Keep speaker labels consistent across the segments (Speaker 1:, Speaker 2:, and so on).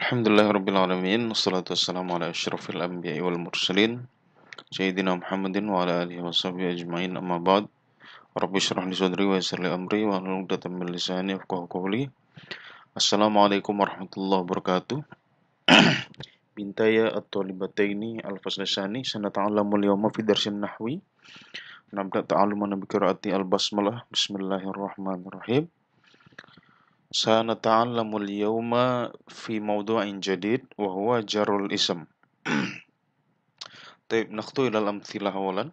Speaker 1: Alhamdulillahirrabbilalamin Assalatu wassalamu ala ashrafil anbiya wal mursalin Sayyidina Muhammadin wa ala alihi wa sahbihi ajma'in amma ba'd Rabbi syurah li sudri wa yasir li amri wa halung datam min lisani afqahu qawli Assalamualaikum warahmatullahi wabarakatuh Bintaya at-talibataini al-faslasani ta'alamu liyawma fi darsin nahwi Nabda ta'aluma nabi kira'ati al-basmalah Bismillahirrahmanirrahim سنتعلم اليوم في موضوع جديد وهو جر الاسم طيب نخطو إلى الأمثلة أولا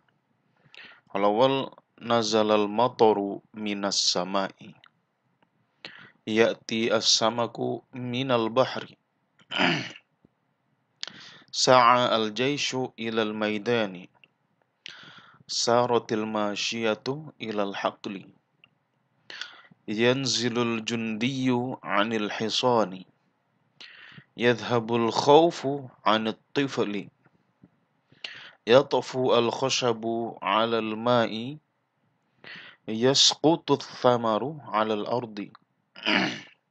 Speaker 1: الأول نزل المطر من السماء يأتي السمك من البحر سعى الجيش إلى الميدان سارت الماشية إلى الحقل ينزل الجندي عن الحصان يذهب الخوف عن الطفل يطفو الخشب على الماء يسقط الثمر على الأرض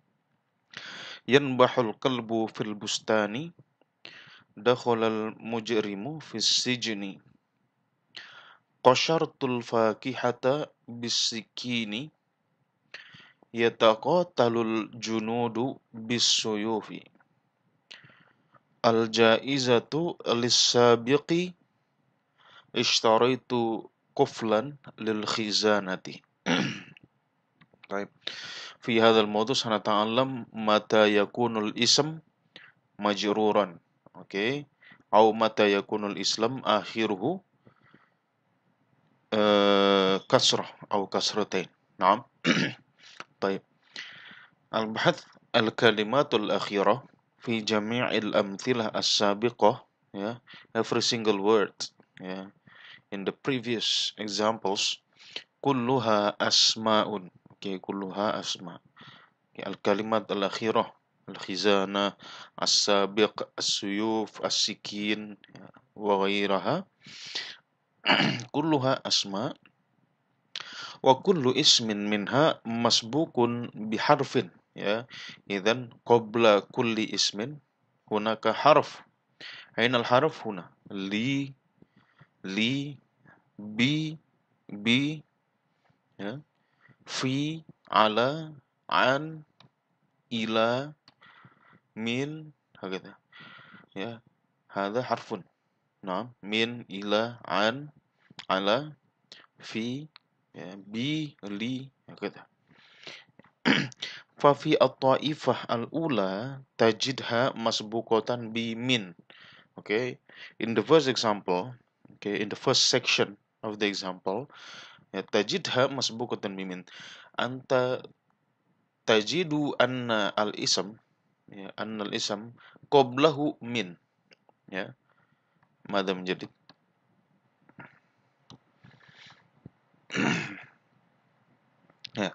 Speaker 1: ينبح القلب في البستان دخل المجرم في السجن قشرت الفاكهة بالسكين talul junudu bisuyufi al-ja'izatu lissabiqi ishtaraitu kuflan lil khizanati baik fi modus, mawdu sanata'allam mata yakunul ism majruran oke okay. au mata yakunul islam akhiruhu eh, kasrah au kasratain na'am طيب البحث الكلمات الأخيرة في جميع الأمثلة السابقة yeah, every single word yeah, in the previous examples كلها أسماء okay, كلها أسماء okay, الكلمات الأخيرة الخزانة السابق السيوف السكين وغيرها كلها أسماء وكل اسم منها مسبوق بحرف ya إذا قبل كل اسم هناك حرف أين الحرف هنا لي لي بي بي في على عن إلى من هكذا ya هذا حرف نعم من إلى عن على في ya, li ya, fa Fafi at-ta'ifah al-ula tajidha masbuqatan bi min. Okay, in the first example, okay, in the first section of the example, ya, tajidha masbuqatan bi min. Anta tajidu anna al-ism ya, anna al-ism qablahu min. Ya. madam menjadi ya.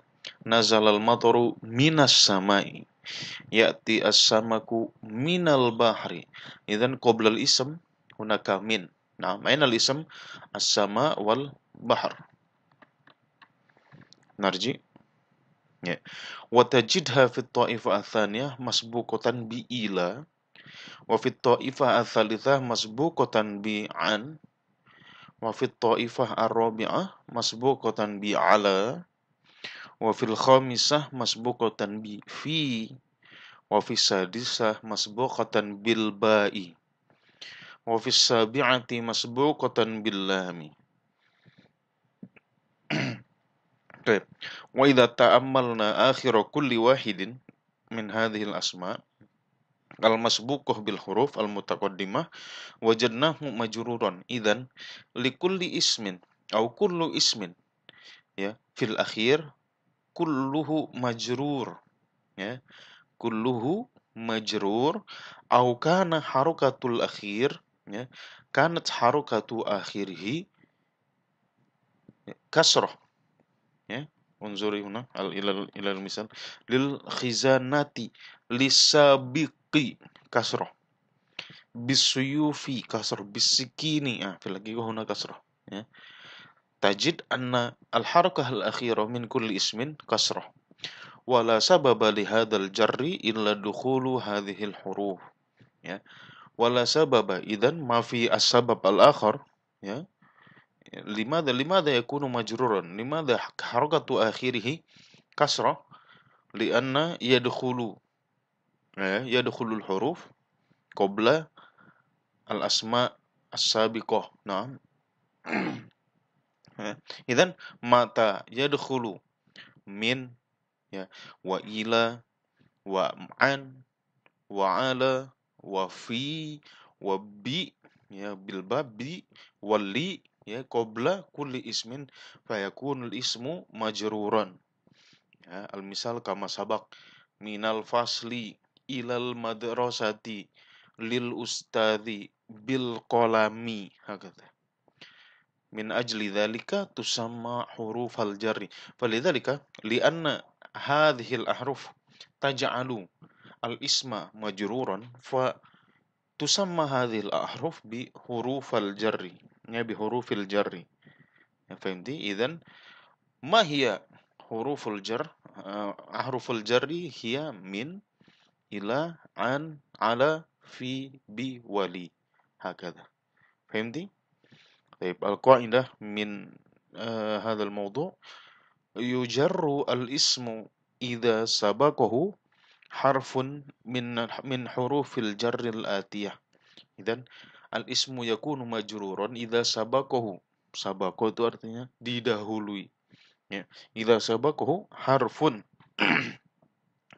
Speaker 1: Nazalal mataru minas samai. Ya'ti as-samaku minal bahri. Idan koblal ism hunaka min. Nah, main al ism as-sama wal bahar. Narji. Ya. Wa tajidha fit ta'ifah athaniyah masbuqatan bi ila wa fit ta'ifah atsalitsah masbuqatan bi an وفي الطائفة الرابعة مسبوقة بعلى وفي الخامسة مسبوقة بفي وفي السادسة مسبوقة بالباء وفي السابعة مسبوقة باللام طيب وإذا تأملنا آخر كل واحد من هذه الأسماء al masbukoh bil huruf al mutakodimah wajadnahu majururon idan likulli ismin au kullu ismin ya fil akhir kulluhu majrur ya kulluhu majrur au kana harukatul akhir ya kanat harukatu akhirhi ya, kasroh ya unzuri huna al ilal ilal misal lil khizanati lisabiq bi kasroh bisuyufi kasroh bisikini ah fil lagi huna kasroh ya tajid anna al harakah al min kulli ismin kasro, wala sababa li hadzal jarri illa dukhulu hadhihi al huruf ya wala sababa idan ma fi as sabab al akhar ya limadha limadha yakunu majruran limadha harakatu akhirih kasrah li anna ya yadkhulu ya yadkhulul huruf qabla al asma as-sabiqah nah ya. idan mata ya yadkhulu min ya wa ila wa an wa ala wa fi wa bi ya bil babi wali ya qabla kulli ismin fayakunul ismu majruran ya al misal kama sabak minal fasli ilal madrasati lil ustadi bil kolami hakata min ajli dhalika tusamma huruf al falidalika falidhalika lianna hadhihi al ahruf taj'alu al isma majruran fa tusamma hadhihi al ahruf bi huruf al jari ya bi huruf al jari ya di idan ma hiya al jar uh, eh, al jari hiya min ila an ala fi bi wali hakadha fahimti tayyib al qaidah min uh, eh, hadha al mawdu al ismu ida sabaqahu harfun min min huruf al jarr al atiyah idhan al ismu yakunu majruran ida sabaqahu sabaqo itu artinya didahului ya idha sabaqahu harfun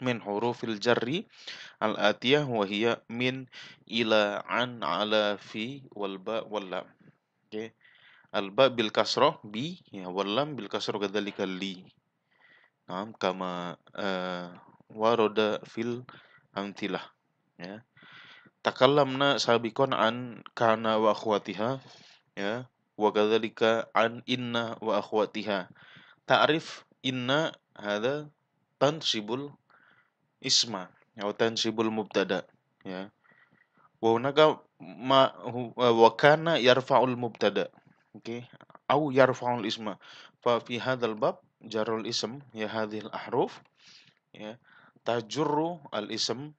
Speaker 1: min hurufil jarri al atiyah wa hiya min ila an ala fi wal ba wal lam okay. al ba bil kasrah bi ya wal lam bil kasrah kadzalika li Naam kama uh, eh, waroda fil amtilah ya takallamna sabikon an kana wa akhwatiha ya wa kadzalika an inna wa akhwatiha ta'rif inna hadza tansibul اسما أو تنصيب المبتدأ يا وهناك ما هو وكان يرفع المبتدأ أوكي أو يرفع الاسم ففي هذا الباب جر الاسم هي هذه الأحرف يا تجر الاسم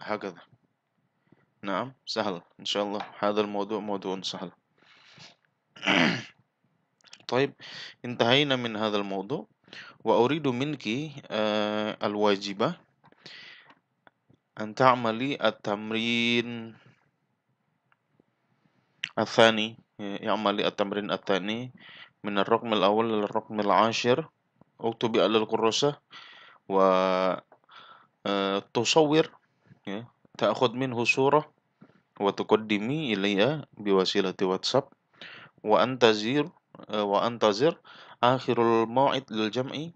Speaker 1: هكذا نعم سهل إن شاء الله هذا الموضوع موضوع سهل طيب انتهينا من هذا الموضوع وأريد منك آه، الواجبة أن تعملي التمرين الثاني اعملي التمرين الثاني من الرقم الأول للرقم العاشر اكتبي على الكراسة وتصور آه، تأخذ منه صورة وتقدمي إلي بوسيلة واتساب وأنتظر آه، وأنتظر akhirul mau'id lil jam'i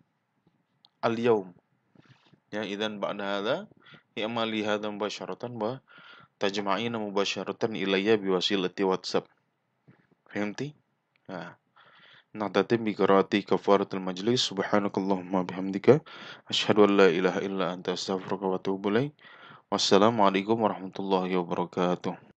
Speaker 1: al yaum ya idan ba'da hadza i'mali hadza mubasharatan wa tajma'ina mubasharatan ilayya bi wasilati whatsapp fahimti ya nadati bi qirati kafaratul majlis subhanakallahumma bihamdika asyhadu an la ilaha illa anta astaghfiruka wa atubu ilaik wassalamu warahmatullahi wabarakatuh